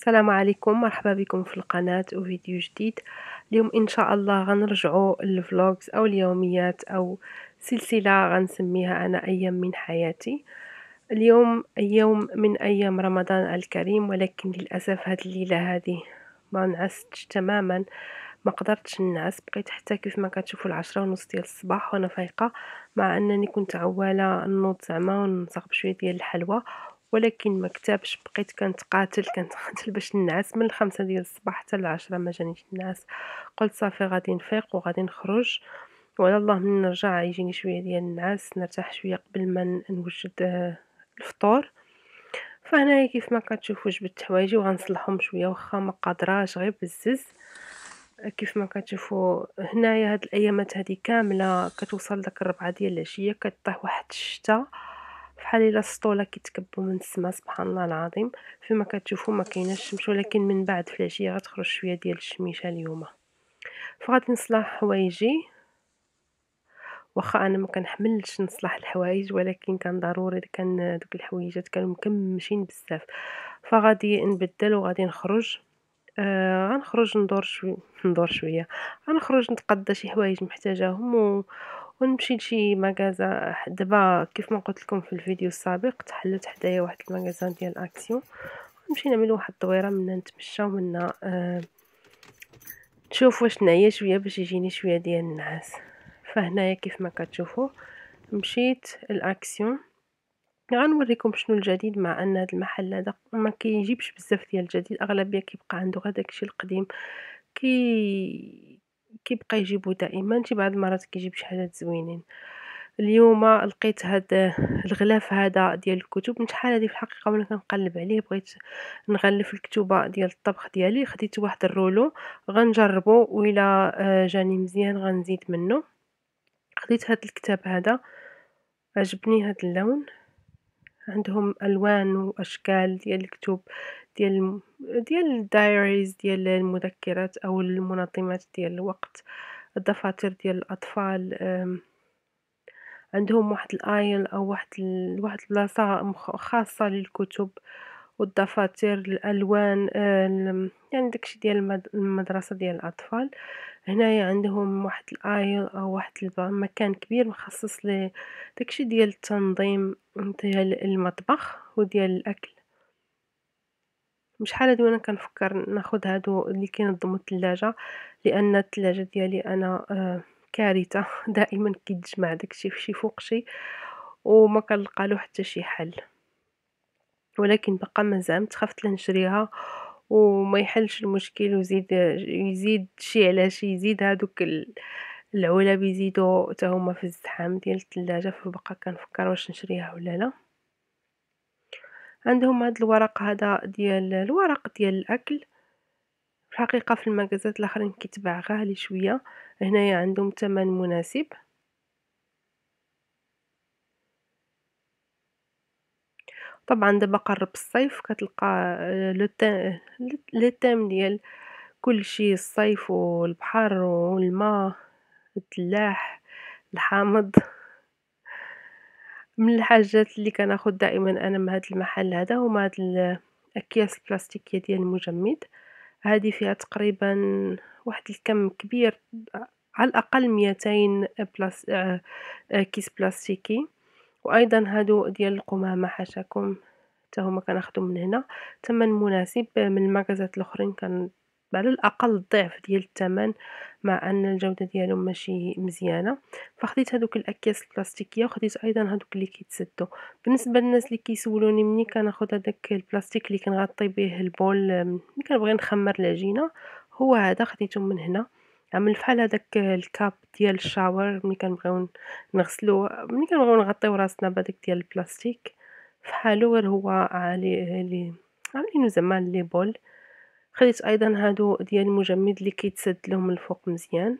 السلام عليكم مرحبا بكم في القناة وفيديو جديد اليوم ان شاء الله غنرجعوا الفلوغز او اليوميات او سلسلة غنسميها انا ايام من حياتي اليوم يوم من ايام رمضان الكريم ولكن للاسف هاد الليلة هذه ما نعستش تماما ما قدرتش نعس بقيت حتى كيف ما كتشوفوا العشرة ونص ديال الصباح وانا فايقه مع انني كنت عواله نوض زعما ونصاغب شويه ديال الحلوى ولكن ما كتبش بقيت كنتقاتل كنتقاتل باش ننعس من الخمسة ديال الصباح حتى العشرة ما جانيش الناس قلت صافي غادي نفيق وغادي نخرج وعلى الله من نرجع يجيني شويه ديال النعاس نرتاح شويه قبل ما نوجد آه، الفطور فهنايا كيف ما كتشوفوا جبت حوايجي وغنصلحهم شويه واخا ما قادراش غير بالزز كيف ما كتشوفوا هنايا هاد الايامات هادي كامله كتوصل داك الربعه ديال العشيه كطيح واحد الشتا فحال الا السطوله كيتكبوا من السما سبحان الله العظيم فيما كتشوفوا ما كايناش الشمس ولكن من بعد في العشيه غتخرج شويه ديال الشميشه اليوم فغادي نصلح حوايجي واخا انا ما كنحملش نصلح الحوايج ولكن كان ضروري كان دوك الحويجات كانوا مكمشين بزاف فغادي نبدل وغادي نخرج آه غنخرج ندور شويه ندور شويه غنخرج نتقدى شي حوايج محتاجاهم و ونمشي لشي مغازا دابا كيف ما قلت لكم في الفيديو السابق تحلت حدايا واحد المغازان ديال اكسيون نمشي نعمل واحد الدويره منا نتمشى ومنا نشوف آه، واش نعيا شويه باش يجيني شويه ديال النعاس فهنايا كيف ما كتشوفوا مشيت الاكسيون غنوريكم شنو الجديد مع ان هذا المحل هذا ما كيجيبش بزاف ديال الجديد اغلبيه كيبقى عنده غير داكشي القديم كي كيبقى يجيبو دائما شي بعض المرات كيجيب شي حاجات زوينين اليوم لقيت هاد الغلاف هذا ديال الكتب من شحال هذه في الحقيقه وانا كنقلب عليه بغيت نغلف الكتوبه ديال الطبخ ديالي خديت واحد الرولو غنجربو و آه، جاني مزيان غنزيد منه خديت هاد الكتاب هذا عجبني هاد اللون عندهم الوان واشكال ديال الكتب ديال ديال الدايريز ديال المذكرات او المنظمات ديال الوقت الدفاتر ديال الاطفال عندهم واحد الايل او واحد ال... واحد البلاصه خاصه للكتب والدفاتر الالوان آه، يعني داكشي ديال المدرسه ديال الاطفال هنايا عندهم واحد الايل او واحد المكان كبير مخصص لداكشي ديال التنظيم ديال المطبخ وديال الاكل وشحال هادي وانا كنفكر ناخد هادو اللي كينظموا الثلاجه لان الثلاجه ديالي انا آه، كارثه دائما كيتجمع داكشي فشي فوق شي وما كنلقى له حتى شي حل ولكن بقى مازال خفت لنشريها وما يحلش المشكل وزيد يزيد شي على شي يزيد هادوك العلب يزيدوا حتى هما في الزحام ديال الثلاجه فبقى كنفكر واش نشريها ولا لا عندهم هاد الورق هذا ديال الورق ديال الاكل في الحقيقه في المجازات الاخرين كيتباع غالي شويه هنايا عندهم ثمن مناسب طبعا دابا قرب الصيف كتلقى آه، لو تيم ديال كلشي الصيف والبحر والماء التلاح الحامض من الحاجات اللي كناخد دائما انا من هذا المحل هذا هما هاد الاكياس البلاستيكيه ديال المجمد هذه فيها تقريبا واحد الكم كبير على الاقل 200 بلاس آه، كيس بلاستيكي وايضا هادو ديال القمامه حاشاكم حتى هما كناخذهم من هنا ثمن مناسب من المغازات الاخرين كان على الأقل ضعف ديال الثمن مع أن الجودة ديالو ماشي مزيانة فخديت هادوك الأكياس البلاستيكية وخديت أيضا هادوك اللي كيتسدو بالنسبة للناس اللي كيسولوني مني كناخذ هداك البلاستيك اللي كنغطي به البول ملي كنبغي نخمر العجينة هو هذا خديته من هنا عمل فحال هذاك الكاب ديال الشاور ملي كنبغيو نغسلو ملي كنبغيو نغطيو راسنا بهذاك ديال البلاستيك فحالو غير هو عليه عاملينو زعما لي بول خليت ايضا هادو ديال المجمد اللي كيتسد لهم الفوق مزيان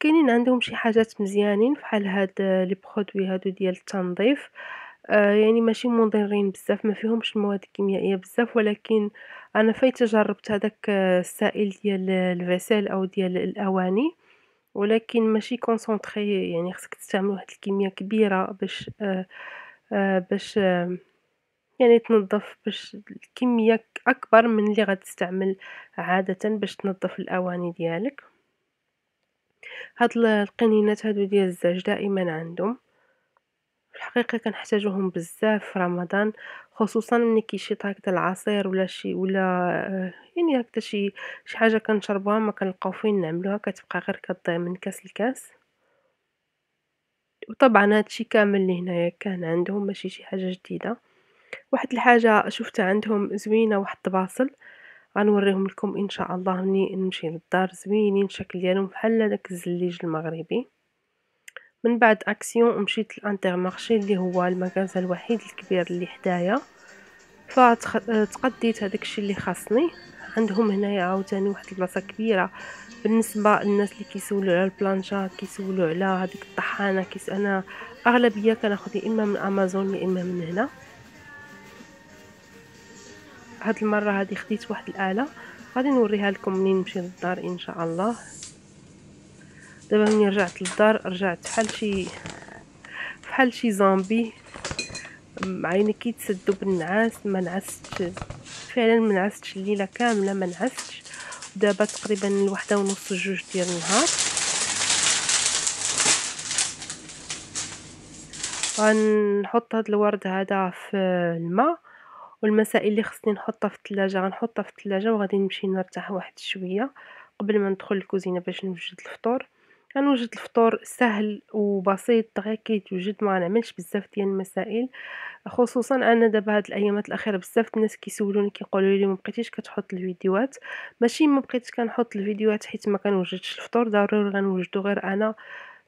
كاينين عندهم شي حاجات مزيانين بحال هاد آه، لي برودوي هادو ديال التنظيف آه يعني ماشي مضرين بزاف ما فيهمش المواد الكيميائيه بزاف ولكن انا فايت جربت هذاك آه، السائل ديال آه، الفيسيل او ديال الاواني ولكن ماشي كونسونطري يعني خصك تستعمل واحد الكميه كبيره باش آه آه باش آه يعني تنظف باش كمية أكبر من اللي غتستعمل عادة باش تنظف الأواني ديالك هاد القنينات هادو ديال الزاج دائما عندهم في الحقيقه كنحتاجوهم بزاف في رمضان خصوصا ملي كيشيط هكذا العصير ولا شي ولا آه، يعني هكذا شي شي حاجه كنشربوها ما كنلقاو فين نعملوها كتبقى غير كتضيع من كاس لكاس وطبعا هادشي كامل اللي هنايا كان عندهم ماشي شي حاجه جديده واحد الحاجة شفتها عندهم زوينة واحد الطباصل غنوريهم لكم ان شاء الله مني نمشي للدار زوينين الشكل ديالهم بحال داك الزليج المغربي من بعد اكسيون مشيت لانترمارشي اللي هو المغازا الوحيد الكبير اللي حدايا فتقديت هذاك الشيء اللي خاصني عندهم هنايا عاوتاني واحد البلاصه كبيره بالنسبه للناس اللي كيسولوا على البلانشا كيسولوا على هذيك الطحانه كيس انا اغلبيه كناخذ يا اما من امازون يا اما من هنا هاد المره هادي خديت واحد الاله غادي نوريها لكم منين نمشي للدار ان شاء الله دابا ملي رجعت للدار رجعت بحال شي بحال شي زومبي عيني كيتسدوا بالنعاس ما نعستش فعلا ما نعستش الليله كامله ما نعستش دابا تقريبا الوحده ونص جوج ديال النهار غنحط هاد الورد هذا في الماء والمسائل اللي خصني نحطها في الثلاجة غنحطها في الثلاجة وغادي نمشي نرتاح واحد شويه قبل ما ندخل الكوزينه باش نوجد الفطور غنوجد الفطور سهل وبسيط غير كيتوجد ما نعملش بزاف ديال المسائل خصوصا انا دابا هاد الايامات الاخيره بزاف الناس كيسولوني كيقولوا لي ما بقيتيش كتحط الفيديوهات ماشي ما بقيتش كنحط الفيديوهات حيت ما كنوجدش الفطور ضروري غنوجدو غير انا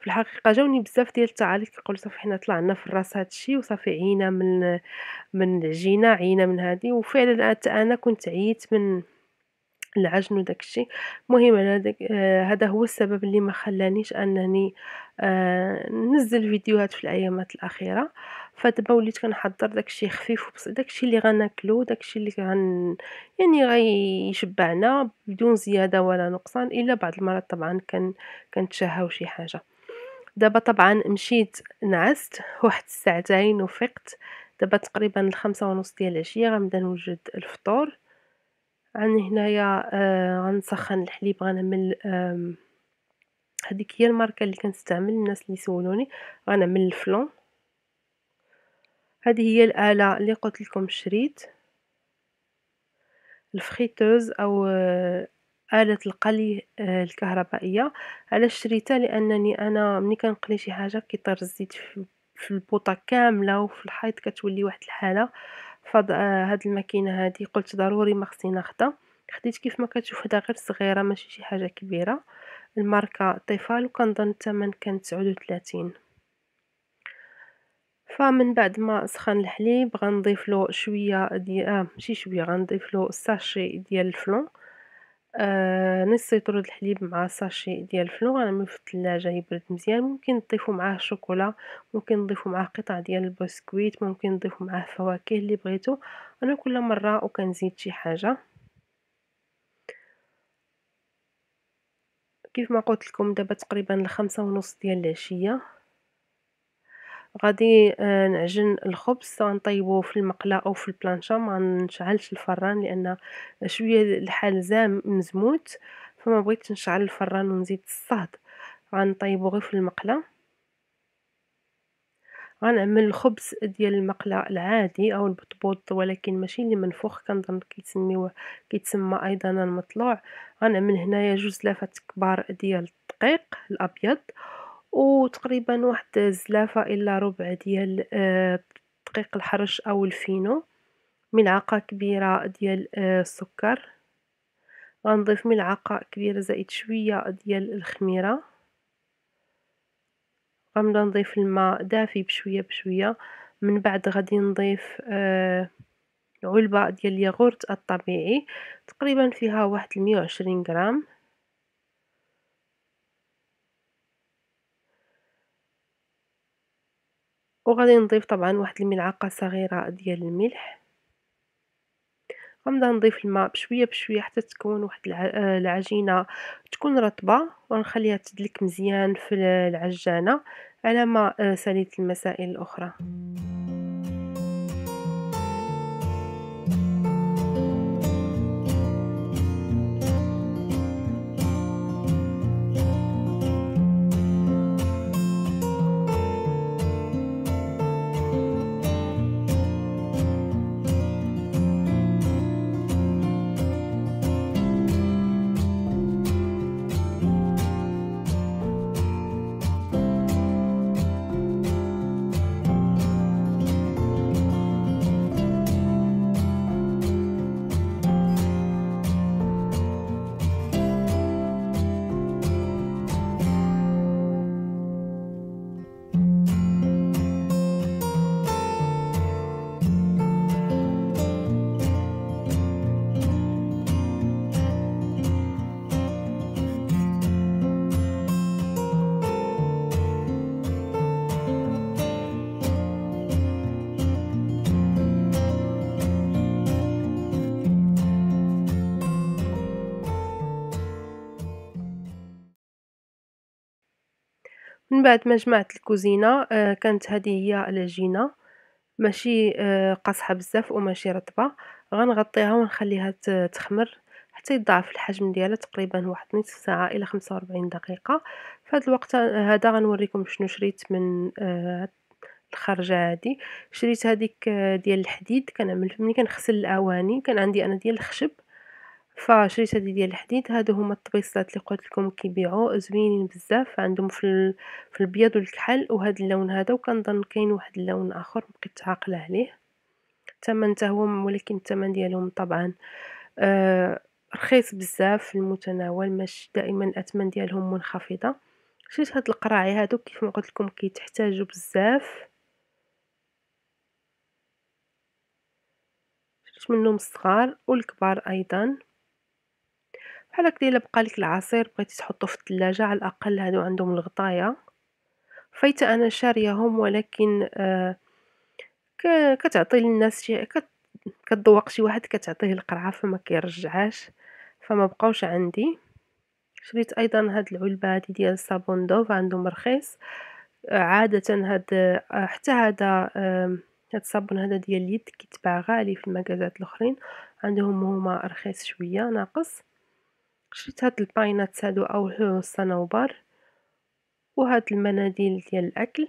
في الحقيقه جاوني بزاف ديال التعاليق كيقولوا صافي حنا طلعنا في الراس هادشي وصافي عينا من من العجينه عينا من هادي وفعلا حتى انا كنت عييت من العجن وداك الشيء المهم انا آه، هذا هو السبب اللي ما خلانيش انني آه ننزل فيديوهات في الايامات الاخيره فدابا وليت كنحضر داك الشيء خفيف وبسيط داك الشيء اللي غناكلو داك الشيء اللي غن يعني غيشبعنا بدون زياده ولا نقصان الا بعض المرات طبعا كان شي حاجه دابا طبعا مشيت نعست واحد الساعتين وفقت دابا تقريبا الخمسة ونص ديال العشية غنبدا نوجد الفطور عندي هنايا آه غنسخن الحليب غنعمل آه هذيك هي الماركه اللي كنستعمل الناس اللي سولوني غنعمل الفلون هذه هي الاله اللي قلت لكم شريت الفخيتوز او آه آلة القلي آه، الكهربائية علاش شريتها لانني انا ملي كنقلي شي حاجه كيطير الزيت في البوطه كامله وفي الحيط كتولي واحد الحاله فهاد آه، الماكينه هادي قلت ضروري ما خصني ناخدها خديت كيف ما كتشوف هدا غير صغيره ماشي شي حاجه كبيره الماركه طيفال وكنظن الثمن كان تسعود وثلاثين فمن بعد ما سخن الحليب غنضيف له شويه ديال آه ماشي شويه غنضيف له ساشي ديال الفلون آآ آه، نسيطرو الحليب مع ساشي ديال الفلو انا في الثلاجة يبرد مزيان ممكن تضيفوا معاه شوكولا ممكن تضيفوا معاه قطع ديال البسكويت، ممكن تضيفوا معاه فواكه اللي بغيتو، أنا كل مرة وكنزيد شي حاجة، كيف ما قلت لكم دابا تقريبا الخمسة ونص ديال العشية. غادي آه، نعجن الخبز غنطيبوه في المقله او في البلانشا ما نشعلش الفران لان شويه الحال زام مزموت فما بغيتش نشعل الفران ونزيد الصهد غنطيبو غير في المقله غنعمل الخبز ديال المقله العادي او البطبوط ولكن ماشي اللي منفوخ كنظن كيتسميوه كيتسمى ايضا المطلوع غنعمل هنايا جوج لافات كبار ديال الدقيق الابيض وتقريبا واحد زلافة الا ربع ديال آه، دقيق الحرش او الفينو ملعقه كبيره ديال آه، السكر غنضيف ملعقه كبيره زائد شويه ديال الخميره غنبدا نضيف الماء دافي بشويه بشويه من بعد غادي نضيف آه، علبه ديال الياغورت الطبيعي تقريبا فيها واحد 120 غرام وغادي نضيف طبعا واحد الملعقه صغيره ديال الملح غنبدا نضيف الماء بشويه بشويه حتى تكون واحد آه، العجينه تكون رطبه ونخليها تدلك مزيان في العجانه على ما آه، ساليت المسائل الاخرى من بعد ما جمعت الكوزينه آه، كانت هذه هي العجينه ماشي آه، قاصحه بزاف وماشي رطبه غنغطيها ونخليها تخمر حتى يضاعف الحجم ديالها تقريبا واحد نصف ساعه الى 45 دقيقه في هذا الوقت آه، هذا غنوريكم شنو شريت من الخرجه هذه شريت هذيك ديال الحديد كنعمل ملي كنغسل الاواني كان عندي انا ديال الخشب فشريت هذه ديال الحديد هادو هما الطبيصات اللي قلتلكم كيبيعو زوينين بزاف عندهم في في البيض والكحل وهاد اللون هذا وكنظن كاين واحد اللون اخر بقيت عاقله عليه الثمن هو ولكن الثمن ديالهم طبعا آه رخيص بزاف في المتناول ماشي دائما الاثمان ديالهم منخفضه شريت هاد القراعي هادو كيف ما قلت لكم كيتحتاجوا بزاف شريت منهم الصغار والكبار ايضا بحال هكا الا بقالك العصير بغيتي تحطو في الثلاجة على الاقل هادو عندهم الغطايا فايت انا شارياهم ولكن آه، كتعطي للناس شي كتذوق شي واحد كتعطيه القرعه فما كيرجعهاش فما بقاوش عندي شريت ايضا هاد العلبه هادي ديال صابون دوف عندهم رخيص عاده هاد آه، حتى هذا هاد الصابون هذا ديال اليد كيتباع غالي في المكازات الاخرين عندهم هما رخيص شويه ناقص شفت هاد الباينات هادو او الصنوبر وهاد المناديل ديال الاكل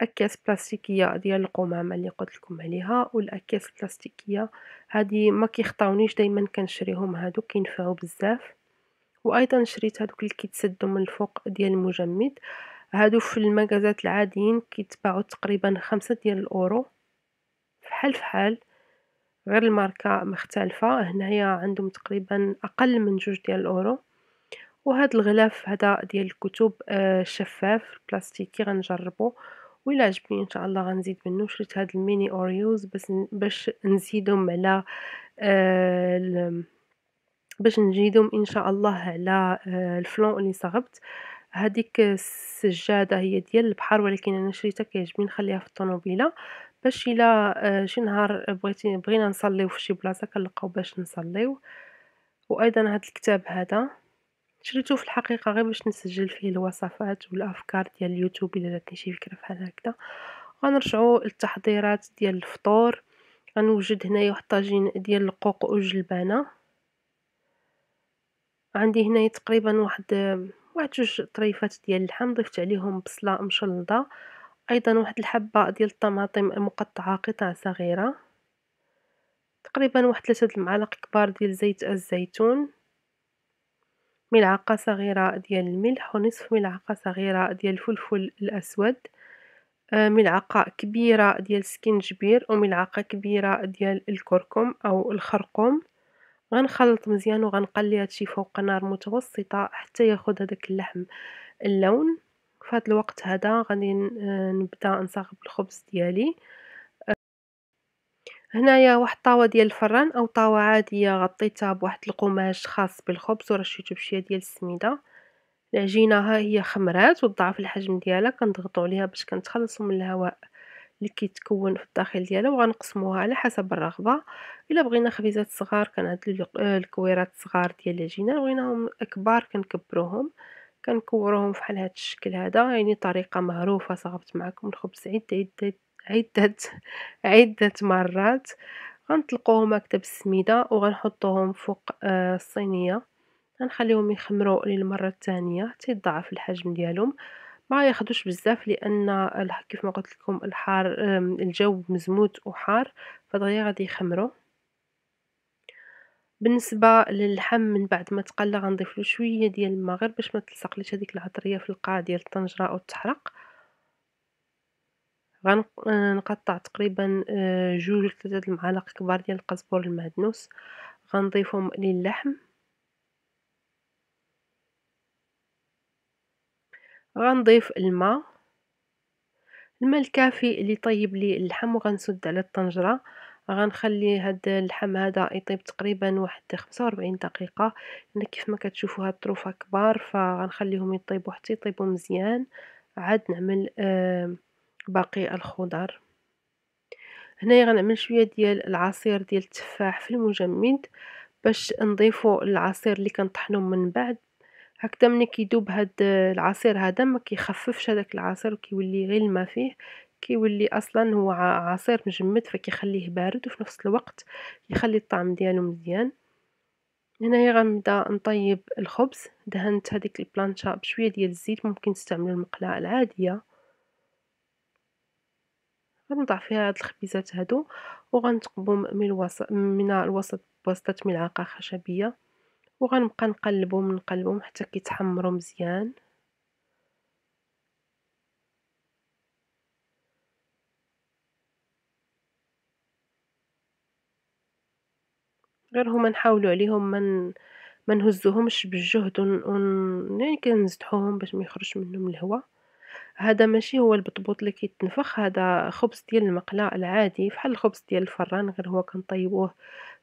اكياس بلاستيكيه ديال القمامه اللي قلت لكم عليها والاكياس البلاستيكيه هذه ما كيخطاونيش دائما كنشريهم هادو كينفعوا بزاف وايضا شريت هادوك اللي كيتسدوا من الفوق ديال المجمد هادو في المجازات العاديين كيتباعوا تقريبا خمسة ديال الاورو فحال فحال غير الماركة مختلفة هنايا عندهم تقريبا اقل من جوج ديال الاورو وهاد الغلاف هذا ديال الكتب آه، شفاف بلاستيكي غنجربو وإلا عجبني ان شاء الله غنزيد منه شريت هاد الميني اوريوز بس باش نزيدهم على آه، باش نزيدهم ان شاء الله على آه، الفلون اللي صاغبت هذيك السجاده هي ديال البحر ولكن انا شريتها كيعجبني نخليها في الطوموبيله باش الا آه، شي نهار بغيتي بغينا نصليو فشي بلاصه كنلقاو باش نصليو وايضا هذا الكتاب هذا شريته في الحقيقه غير باش نسجل فيه الوصفات والافكار ديال اليوتيوب الا جاتني شي فكره بحال هكذا غنرجعوا للتحضيرات ديال الفطور غنوجد هنايا واحد الطاجين ديال القوق وجلبانه عندي هنايا تقريبا واحد واحد جوج طريفات ديال اللحم ضفت عليهم بصله مشلضه أيضا واحد الحبة ديال الطماطم مقطعة قطع صغيرة تقريبا واحد ثلاثة المعالق كبار ديال زيت الزيتون ملعقة صغيرة ديال الملح ونصف ملعقة صغيرة ديال الفلفل الأسود آه، ملعقة كبيرة ديال السكنجبير وملعقة كبيرة ديال الكركم أو الخرقوم غنخلط مزيان وغنقلي هادشي فوق نار متوسطة حتى ياخد هداك اللحم اللون في هذا الوقت هذا غادي آه، نبدا نصاغب الخبز ديالي آه، هنايا واحد الطاوه ديال الفران او طاوه عاديه غطيتها بواحد القماش خاص بالخبز ورشيته بشويه ديال السميده العجينه ها هي خمرات وضعف الحجم ديالها كنضغطوا عليها باش كنتخلصوا من الهواء اللي كيتكون في الداخل ديالها وغنقسموها على حسب الرغبه الا بغينا خبيزات صغار كنعدلوا آه، الكويرات صغار ديال العجينه بغيناهم كبار كنكبروهم كنكوروهم فحال هذا الشكل هذا يعني طريقه معروفه صاحبت معكم الخبز عده عده عده مرات غنطلقوهم هكا بالسميده وغنحطوهم فوق آه، الصينيه غنخليهم يخمروا للمره الثانيه حتى يضاعف الحجم ديالهم ما ياخذوش بزاف لان كيف ما قلت لكم الحار الجو مزموت وحار فدغيا غادي يخمروا بالنسبه للحم من بعد ما تقلى غنضيف له شويه ديال الماء غير باش ما تلصقليش هذيك العطريه في القاع ديال الطنجره او تحرق غنقطع آه، تقريبا آه، جوج ثلاثه المعالق كبار ديال القزبر المعدنوس غنضيفهم للحم غنضيف الماء الماء الكافي اللي طيب لي اللحم وغنسد على الطنجره غنخلي هاد اللحم هذا يطيب تقريبا واحد خمسة دقيقه لان كيف ما كتشوفوا هاد الطروفه كبار فغنخليهم يطيبوا حتى يطيبوا مزيان عاد نعمل باقي الخضر هنايا غنعمل شويه ديال العصير ديال التفاح في المجمد باش نضيفوا العصير اللي كنطحنوا من بعد هكذا ملي كيذوب هاد العصير هذا ما كيخففش هذاك العصير وكيولي غير الماء فيه كيولي اصلا هو عصير مجمد فكيخليه بارد وفي نفس الوقت كيخلي الطعم ديالو مزيان هنايا غنبدا نطيب الخبز دهنت هذيك البلانشا بشويه ديال الزيت ممكن تستعملوا المقلاة العاديه غنضع فيها هاد الخبيزات هادو وغنتقبو من الوسط من الوسط بواسطه ملعقه خشبيه وغنبقى نقلبهم نقلبهم حتى كيتحمروا مزيان غير هما نحاولوا عليهم من نهزوهمش بالجهد ون يعني كنزدحوهم باش ما يخرجش منهم الهواء هذا ماشي هو البطبوط اللي كيتنفخ هذا خبز ديال المقله العادي بحال الخبز ديال الفران غير هو كنطيبوه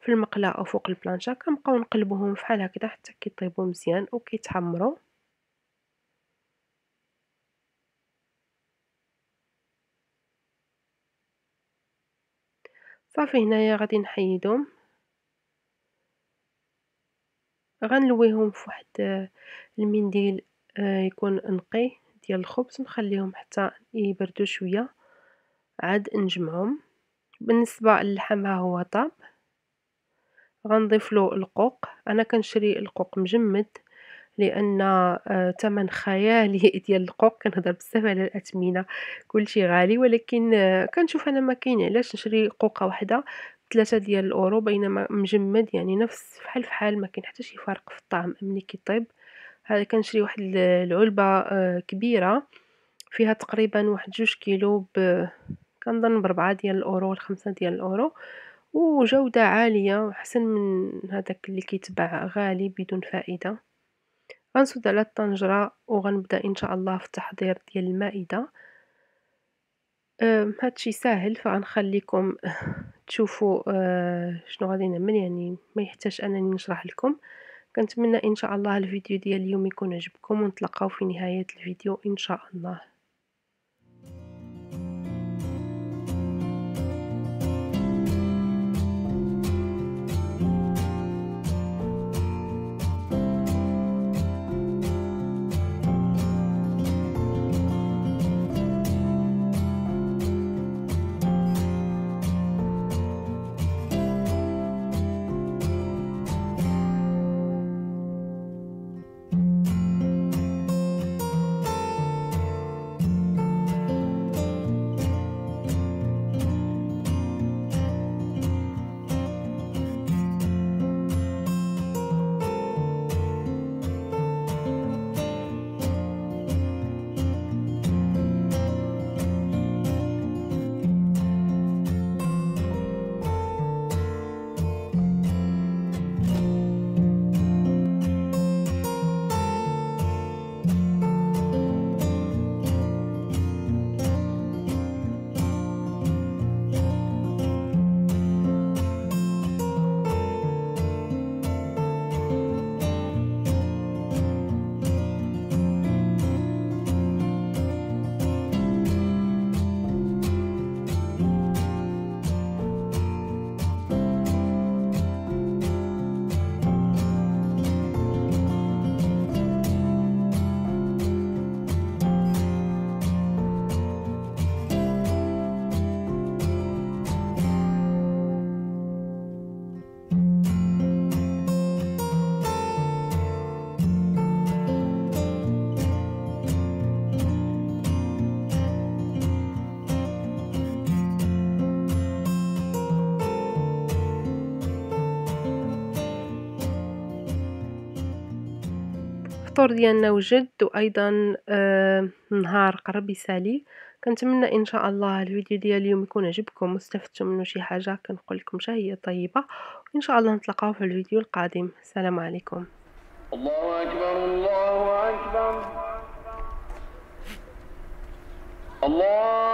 في المقله او فوق البلانشا كنبقاو نقلبوهم فحال هكذا حتى كيطيبوا مزيان وكيتحمروا صافي هنايا غادي نحيدهم غنلويهم في واحد آه، المنديل آه، يكون نقي ديال الخبز نخليهم حتى يبردو شوية عاد نجمعهم بالنسبة للحم ها هو طاب غنضيفلو القوق انا كنشري القوق مجمد لان آه، ثمن خيالي ديال القوق كنهضر بزاف على الاثمنه كلشي غالي ولكن كنشوف انا ما كاين علاش نشري قوقه وحده ثلاثة ديال الأورو بينما مجمد يعني نفس فحال فحال ما كاين حتى شي فرق في الطعم ملي كيطيب هذا كنشري واحد العلبه آه، كبيره فيها تقريبا واحد جوج كيلو ب كنظن بربعة ديال الاورو لخمسة ديال الاورو وجوده عاليه وحسن من هذاك اللي كيتباع غالي بدون فائده غنسد على الطنجره وغنبدا ان شاء الله في التحضير ديال المائده آه، هادشي ساهل فغنخليكم تشوفوا آه، شنو غادي نعمل يعني ما يحتاج انني نشرح لكم كنتمنى ان شاء الله الفيديو ديال اليوم يكون عجبكم ونتلاقاو في نهايه الفيديو ان شاء الله الفطور ديالنا وجد وايضا آه، نهار قرب يسالي كنتمنى ان شاء الله الفيديو ديال اليوم يكون عجبكم واستفدتم منه شي حاجه كنقول لكم هي طيبه وان شاء الله نتلاقاو في الفيديو القادم السلام عليكم الله اكبر الله اكبر الله